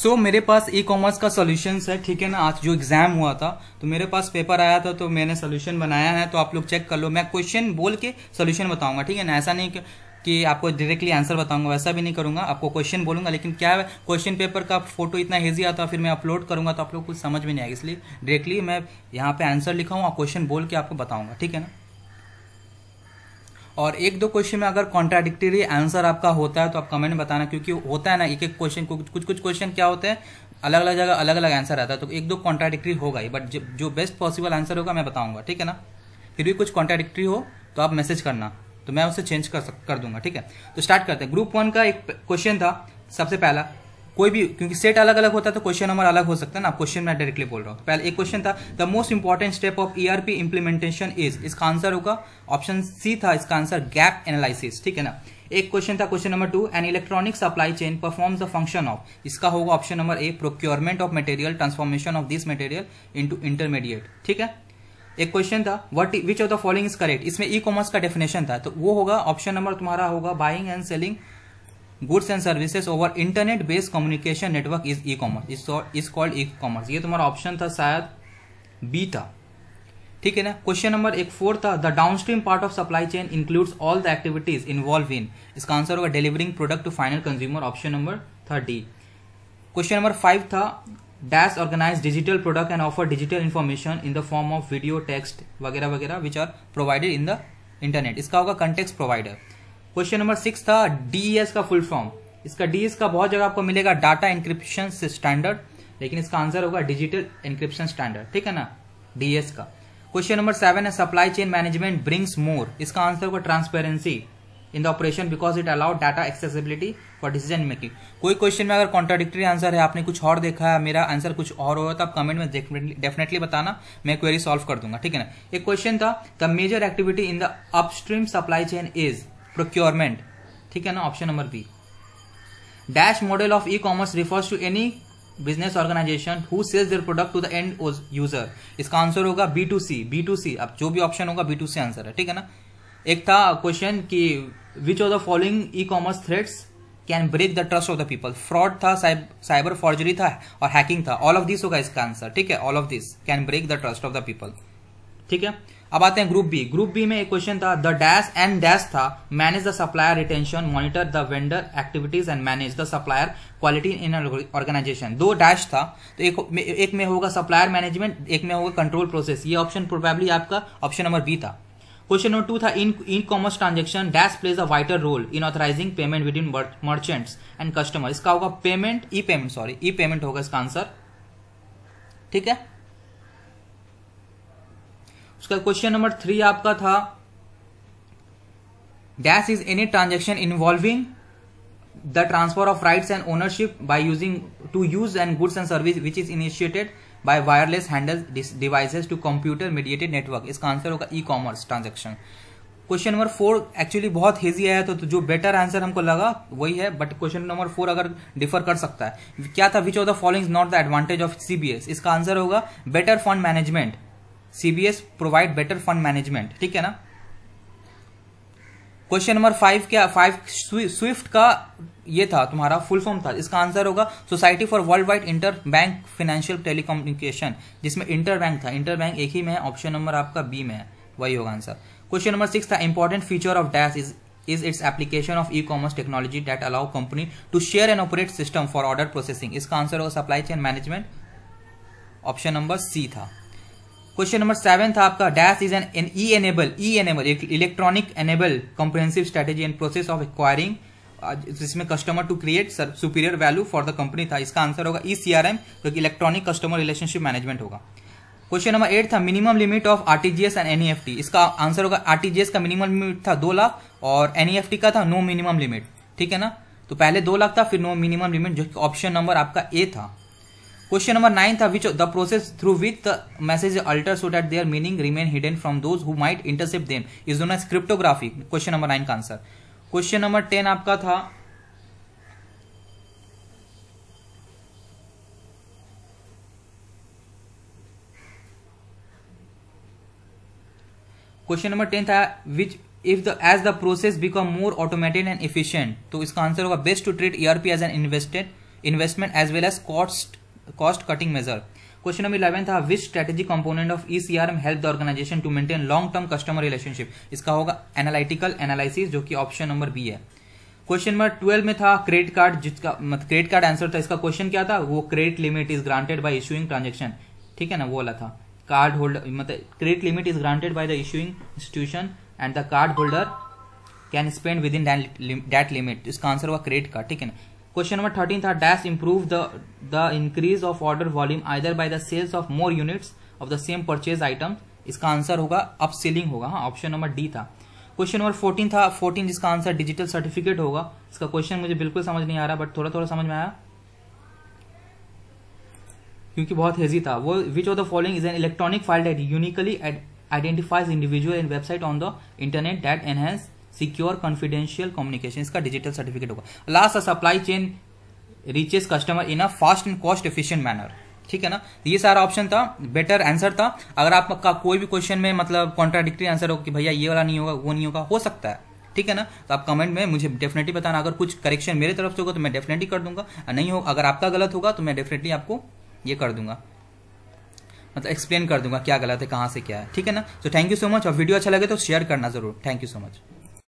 सो so, मेरे पास e commerce का solution है ठीक है ना आज जो एग्जाम हुआ था तो मेरे पास पेपर आया था तो मैंने सोल्यूशन बनाया है तो आप लोग चेक कर लो मैं क्वेश्चन बोल के सोल्यूशन बताऊंगा ठीक है ना ऐसा नहीं कि कि आपको डायरेक्टली आंसर बताऊंगा वैसा भी नहीं करूंगा आपको क्वेश्चन बोलूंगा लेकिन क्या क्वेश्चन पेपर का फोटो इतना हेजी आता फिर मैं अपलोड करूंगा तो आप लोग कुछ समझ में नहीं आएगा इसलिए डायरेक्टली मैं यहाँ पे आंसर लिखाऊँ और क्वेश्चन बोल के आपको बताऊंगा ठीक है ना और एक दो क्वेश्चन में अगर कॉन्ट्राडिक्टरी आंसर आपका होता है तो आप कमेंट में बताना क्योंकि होता है ना एक एक क्वेश्चन कुछ कुछ क्वेश्चन क्या होते हैं अलग अलग जगह अलग अलग आंसर आता है तो एक दो कॉन्ट्राडिक्टरी होगा ही बट जो बेस्ट पॉसिबल आंसर होगा मैं बताऊंगा ठीक है ना फिर भी कुछ कॉन्ट्राडिक्टरी हो तो आप मैसेज करना तो मैं उसे चेंज कर कर दूंगा ठीक है तो स्टार्ट करते हैं ग्रुप वन का एक क्वेश्चन था सबसे पहला कोई भी क्योंकि सेट अलग अलग होता है तो क्वेश्चन नंबर अलग हो सकता है ना क्वेश्चन मैं डायरेक्टली बोल रहा हूँ पहले एक क्वेश्चन था the most important step of E R P implementation is इसका आंसर होगा ऑप्शन सी था इसका आंसर गैप एनालिसिस ठीक है ना एक क्वेश्चन था question number two an electronic supply chain performs the function of इसका होगा option number A procurement of material transformation of this material into intermediate ठीक है एक क्वेश्चन था what which of the following is correct इसमें E e commerce का definition था तो वो होगा ऑप्शन नंबर तुम्हारा होगा buying and selling goods and services over internet based communication network is E commerce is called E commerce ये तुम्हारा ऑप्शन था शायद बी था ठीक है ना क्वेश्चन नंबर एक फोर था the downstream part of supply chain includes all the activities involve in इसका आंसर होगा delivering product to final consumer option number था डी क्वेश्चन नंबर फाइव था dash organise digital product and offer digital information in the form of video text वगैरह वगैरह which are provided in the internet इसका होगा content provider question number six था DS का full form इसका DS का बहुत जगह आपको मिलेगा डाटा इंक्रिप्शन स्टैंडर्ड लेकिन इसका आंसर होगा डिजिटल इंक्रिप्शन स्टैंडर्ड ठीक है ना डीएस का क्वेश्चन नंबर सेवन है supply chain management brings more इसका आंसर होगा transparency in the operation because it allow data accessibility for decision making कोई क्वेश्चन में अगर कॉन्ट्राडिक्टरी आंसर है आपने कुछ और देखा है मेरा आंसर कुछ और होगा तो आप कमेंट में डेफिनेटली बताना मैं क्वेरी सॉल्व कर दूंगा ठीक है ना एक क्वेश्चन था the major activity in the upstream supply chain is procurement ठीक है ना option number B dash model of E commerce refers to any business organisation who sells their product to the end user इसका answer होगा B to C B to C अब जो भी option होगा B to C answer है ठीक है ना एक था क्वेश्चन कि which of the following E commerce threads can break the trust of the people fraud था साइबर फॉर्जरी था और हैकिंग था ऑल ऑफ दिस होगा इसका आंसर ठीक है all of this can break the trust of the people ठीक है अब आते हैं ग्रुप बी ग्रुप बी में एक क्वेश्चन था द डैश एंड डैश था manage the supplier retention monitor the vendor activities and manage the supplier quality in organisation दो डैश था तो एक एक में होगा सप्लायर मैनेजमेंट एक में होगा कंट्रोल प्रोसेस ये ऑप्शन प्रोबेबली आपका ऑप्शन नंबर बी था क्वेश्चन नंबर टू था in E commerce transaction dash plays a vital role in authorising payment with in merchants and customer इसका होगा payment E payment sorry E payment होगा इसका answer ठीक है उसका क्वेश्चन नंबर थ्री आपका था dash is any transaction involving the transfer of rights and ownership by using to use and goods and service which is initiated by wireless handle devices to computer mediated network इसका answer होगा E commerce transaction question number four actually बहुत hazy आया तो, तो जो better answer हमको लगा वही है बट क्वेश्चन नंबर फोर अगर डिफर कर सकता है क्या था which of the following not the advantage of CBS इसका आंसर होगा better fund management CBS provide better fund management ठीक है ना क्वेश्चन नंबर फाइव क्या फाइव स्विफ्ट का ये था तुम्हारा फुल फॉर्म था इसका आंसर होगा society for worldwide interbank financial telecommunication जिसमें इंटर बैंक था इंटर बैंक एक ही में है ऑप्शन नंबर आपका बी में है वही होगा आंसर क्वेश्चन नंबर सिक्स था important feature of dash is is its application of E commerce technology that allow company to share and operate system for order processing इसका आंसर होगा supply chain management option number C था question number seven था आपका dash is an E enable E enable electronic enable comprehensive strategy and process of acquiring जिसमें customer to create superior value for the company था इसका answer होगा ई C R M जो कि electronic customer relationship management होगा question number eight था minimum limit of RTGS and NEFT इसका answer होगा आरटीजीएस का मिनिमम लिमिट था दो लाख और एनईएफटी e का था नो मिनिमम लिमिट ठीक है ना तो पहले दो लाख था फिर नो मिनिमम लिमिट जो ऑप्शन नंबर आपका ए था क्वेश्चन नंबर नाइन था which the process through which the message alter so that their meaning remain hidden from those who might intercept them is known as cryptography question number nine का answer question number ten आपका था question number ten था which if the as the process become more automated and efficient तो इसका answer होगा best to treat ERP as an invested investment as well as cost cost cutting measure question number eleven था which strategy component of ECRM help the organisation to maintain long term customer relationship इसका होगा analytical analysis जो कि option number B है question number twelve में था credit card जिसका credit card answer था इसका क्वेश्चन क्या था वो credit limit is granted by issuing transaction ठीक है ना वो वाला था कार्ड होल्डर मतलब credit limit is granted by the issuing institution and the card holder can spend within that limit इसका आंसर हुआ क्रेडिट कार्ड ठीक है ना क्वेश्चन नंबर थर्टीन था dash improve the the increase of order volume either by the sales of more units of the same purchase item इसका answer होगा upselling होगा हाँ ऑप्शन नंबर डी था क्वेश्चन नंबर फोर्टीन था fourteen जिसका answer digital certificate होगा इसका question मुझे बिल्कुल समझ नहीं आ रहा बट थोड़ा थोड़ा समझ में आया क्योंकि बहुत हेजी था वो which of the following is an electronic file that uniquely identifies individual in website on the internet that enhance secure confidential communication इसका डिजिटल सर्टिफिकेट होगा last supply chain reaches customer in a fast and cost efficient manner ठीक है ना तो ये सारा option था better answer था अगर आपका कोई भी क्वेश्चन में मतलब कॉन्ट्राडिक्ट्री आंसर हो कि भैया ये वाला नहीं होगा वो नहीं होगा हो सकता है ठीक है ना तो आप कमेंट में मुझे डेफिनेटली बताना अगर कुछ करेक्शन मेरे तरफ से होगा तो मैं डेफिनेटली कर दूंगा नहीं हो अगर आपका गलत होगा तो मैं डेफिनेटली आपको ये कर दूंगा मतलब एक्सप्लेन कर दूंगा क्या गलत है कहाँ से क्या है ठीक है ना तो थैंक यू सो मच और वीडियो अच्छा लगे तो शेयर करना जरूर थैंक यू सो मच